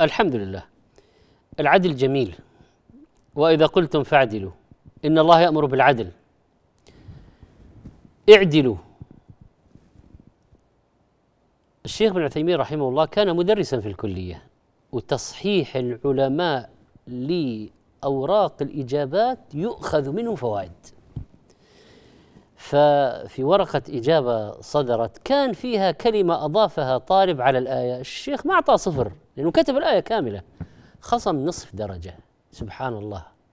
الحمد لله العدل جميل واذا قلتم فاعدلوا ان الله يامر بالعدل اعدلوا الشيخ ابن عثيمين رحمه الله كان مدرسا في الكليه وتصحيح العلماء لاوراق الاجابات يؤخذ منه فوائد ففي ورقة إجابة صدرت كان فيها كلمة أضافها طالب على الآية الشيخ ما أعطاه صفر لأنه كتب الآية كاملة خصم نصف درجة سبحان الله